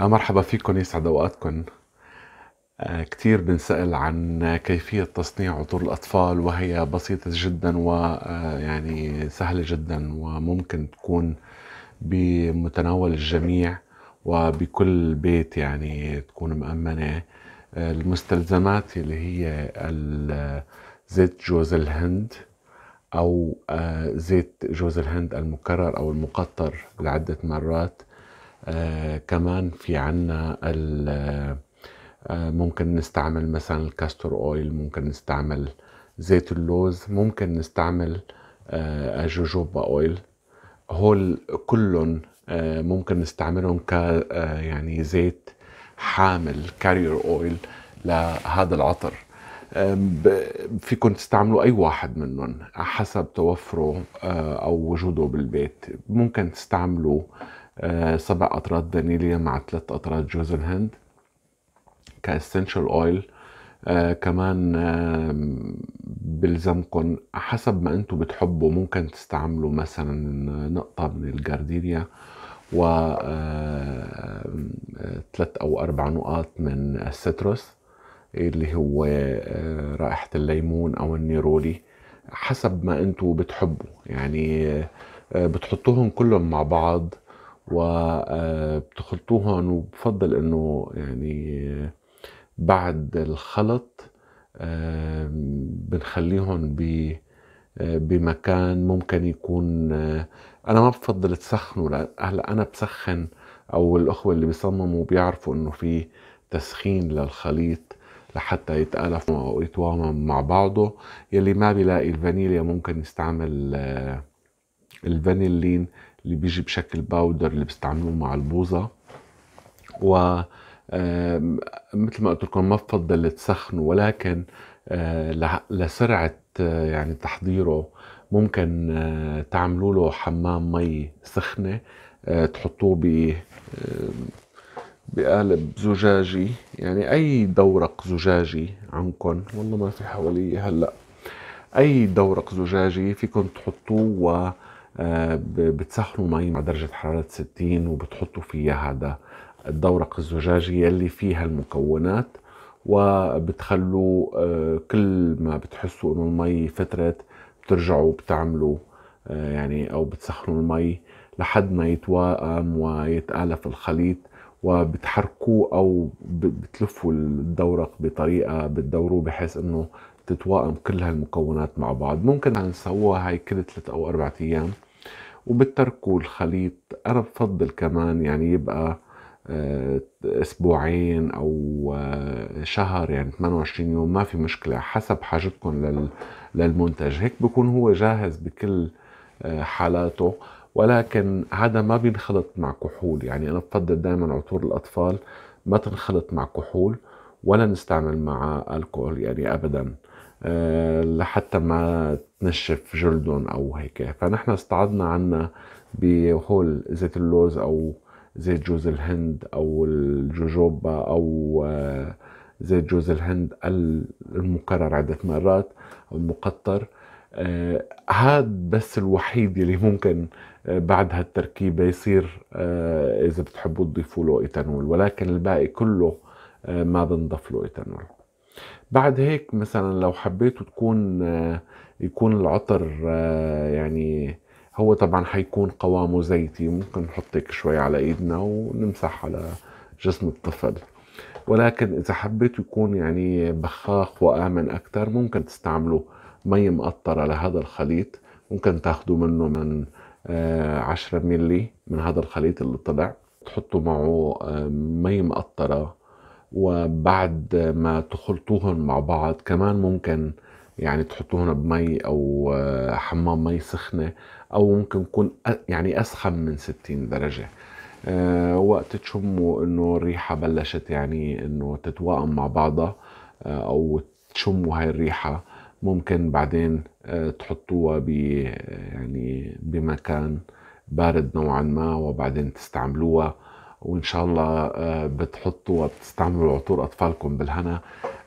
آه، مرحبا فيكم يسعد اوقاتكم آه، كثير بنسأل عن كيفية تصنيع عطور الأطفال وهي بسيطة جدا ويعني آه، سهلة جدا وممكن تكون بمتناول الجميع وبكل بيت يعني تكون مأمنة المستلزمات اللي هي زيت جوز الهند أو زيت جوز الهند المكرر أو المقطر لعدة مرات آه، كمان في عنا آه، ممكن نستعمل مثلا الكاستور اويل ممكن نستعمل زيت اللوز ممكن نستعمل آه، الجوجوبا اويل هول كلهم ممكن نستعملهم ك يعني زيت حامل كارير اويل لهذا العطر فيكم تستعملوا اي واحد منهم حسب توفره او وجوده بالبيت ممكن تستعملوا آه، سبع قطرات دانيليا مع ثلاث قطرات جوز الهند كاسنشال اويل آه كمان آه بلزمكم حسب ما انتم بتحبوا ممكن تستعملوا مثلا نقطة من الجارديريا و ثلاث او اربع نقاط من الستروس اللي هو آه رائحة الليمون او النيرولي حسب ما انتم بتحبوا يعني بتحطوهم كلهم مع بعض وبتخلطوهم آه، وبفضل انه يعني بعد الخلط آه، بنخليهم آه، بمكان ممكن يكون انا ما بفضل تسخنوا هلا انا بسخن او الاخوه اللي بيصمموا بيعرفوا انه في تسخين للخليط لحتى يتالف ويتوامى مع بعضه يلي ما بيلاقي الفانيليا ممكن يستعمل الفانيلين اللي بيجي بشكل باودر اللي بيستعملوه مع البوظه و مثل ما قلت لكم ما بفضل تسخنه ولكن آه، لسرعه آه، يعني تحضيره ممكن آه، تعملوا له حمام مي سخنه تحطوه ب بقالب زجاجي يعني اي دورق زجاجي عندكم والله ما في حوالي هلا اي دورق زجاجي فيكم تحطوه بتسخنوا مي مع درجة حرارة 60 وبتحطوا فيها هذا الدورق الزجاجي يلي فيها المكونات وبتخلوا آه، كل ما بتحسوا انه المي فترت بترجعوا بتعملوا آه، يعني او بتسخنوا المي لحد ما يتوائم ويتآلف الخليط وبتحركوه او بتلفوا الدورق بطريقه بتدوروه بحيث انه تتوائم كل هالمكونات مع بعض ممكن نسويها هاي كل ثلاث أو أربعة أيام وبتركوا الخليط أنا بفضل كمان يعني يبقى آه، اسبوعين او آه، شهر يعني 28 يوم ما في مشكله حسب حاجتكم للمنتج هيك بكون هو جاهز بكل آه، حالاته ولكن هذا ما بينخلط مع كحول يعني انا بفضل دائما عطور الاطفال ما تنخلط مع كحول ولا نستعمل مع الكحول يعني ابدا آه، لحتى ما تنشف جلدهم او هيك فنحن استعدنا عنا بهول زيت اللوز او زيت جوز الهند او الجوجوبا او آه، زيت جوز الهند المكرر عدة مرات او المقطر آه، هاد بس الوحيد يلي ممكن بعد هالتركيبة يصير إذا بتحبوا تضيفوا له إيتانول ولكن الباقي كله ما بنضف له إيتانول بعد هيك مثلا لو حبيتوا تكون آه، يكون العطر آه، يعني هو طبعا حيكون قوامه زيتي ممكن نحط هيك شوي على ايدنا ونمسح على جسم الطفل ولكن اذا حبيتوا يكون يعني بخاخ وامن اكثر ممكن تستعملوا مي مقطره لهذا الخليط ممكن تاخذوا منه من 10 آه، ملي من هذا الخليط اللي طلع تحطوا معه مي مقطره وبعد ما تخلطوهم مع بعض كمان ممكن يعني تحطوهم بمي او آه، حمام مي سخنه او ممكن يكون يعني اسخن من 60 درجه آه، وقت تشموا انه الريحه بلشت يعني انه تتوائم مع بعضها آه، او تشموا هاي الريحه ممكن بعدين تحطوها ب يعني بمكان بارد نوعا ما وبعدين تستعملوها وان شاء الله آه، بتحطوا وبتستعملوا عطور اطفالكم بالهنا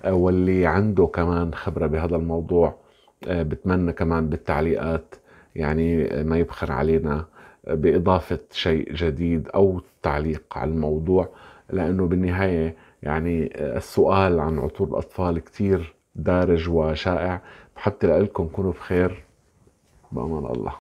آه، واللي عنده كمان خبره بهذا الموضوع آه، بتمنى كمان بالتعليقات يعني ما يبخر علينا باضافه شيء جديد او تعليق على الموضوع لانه بالنهايه يعني السؤال عن عطور الاطفال كثير دارج وشائع حتى لكم كونوا بخير بامان الله